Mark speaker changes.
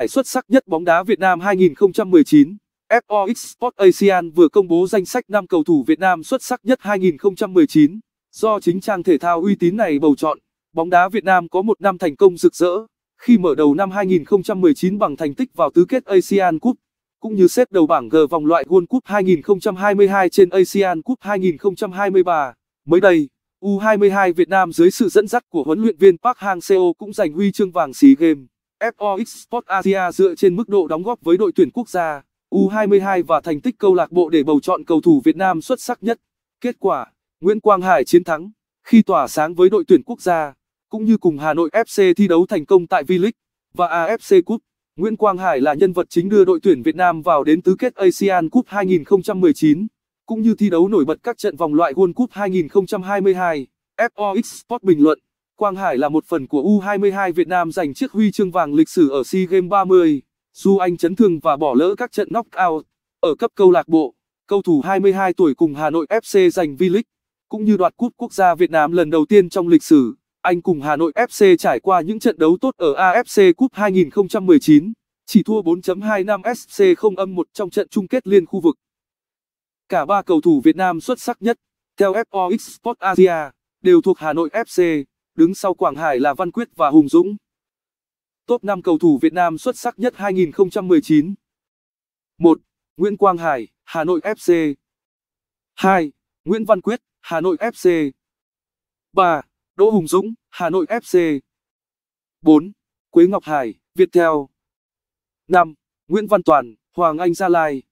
Speaker 1: giải xuất sắc nhất bóng đá Việt Nam 2019. FOX Sport Asian vừa công bố danh sách 5 cầu thủ Việt Nam xuất sắc nhất 2019. Do chính trang thể thao uy tín này bầu chọn, bóng đá Việt Nam có một năm thành công rực rỡ khi mở đầu năm 2019 bằng thành tích vào tứ kết Asian Cup cũng như xếp đầu bảng G vòng loại World Cup 2022 trên Asian Cup 2023. Mới đây, U22 Việt Nam dưới sự dẫn dắt của huấn luyện viên Park Hang-seo cũng giành huy chương vàng SEA Games. FOX Sport Asia dựa trên mức độ đóng góp với đội tuyển quốc gia U22 và thành tích câu lạc bộ để bầu chọn cầu thủ Việt Nam xuất sắc nhất. Kết quả, Nguyễn Quang Hải chiến thắng khi tỏa sáng với đội tuyển quốc gia, cũng như cùng Hà Nội FC thi đấu thành công tại V-League và AFC Cup. Nguyễn Quang Hải là nhân vật chính đưa đội tuyển Việt Nam vào đến tứ kết ASEAN Cup 2019, cũng như thi đấu nổi bật các trận vòng loại World Cup 2022. FOX Sport bình luận Quang Hải là một phần của U22 Việt Nam giành chiếc huy chương vàng lịch sử ở SEA Games 30. Dù anh chấn thương và bỏ lỡ các trận knockout ở cấp câu lạc bộ, cầu thủ 22 tuổi cùng Hà Nội FC giành V-League, cũng như đoạt cúp quốc gia Việt Nam lần đầu tiên trong lịch sử. Anh cùng Hà Nội FC trải qua những trận đấu tốt ở AFC Cup 2019, chỉ thua 4.25 SC 0 âm 1 trong trận chung kết liên khu vực. Cả ba cầu thủ Việt Nam xuất sắc nhất, theo FOX Sport Asia, đều thuộc Hà Nội FC đứng sau Quảng Hải là Văn Quyết và Hùng Dũng. Top 5 cầu thủ Việt Nam xuất sắc nhất 2019 1. Nguyễn Quang Hải, Hà Nội FC 2. Nguyễn Văn Quyết, Hà Nội FC 3. Đỗ Hùng Dũng, Hà Nội FC 4. Quế Ngọc Hải, Việt Theo. 5. Nguyễn Văn Toàn, Hoàng Anh Gia Lai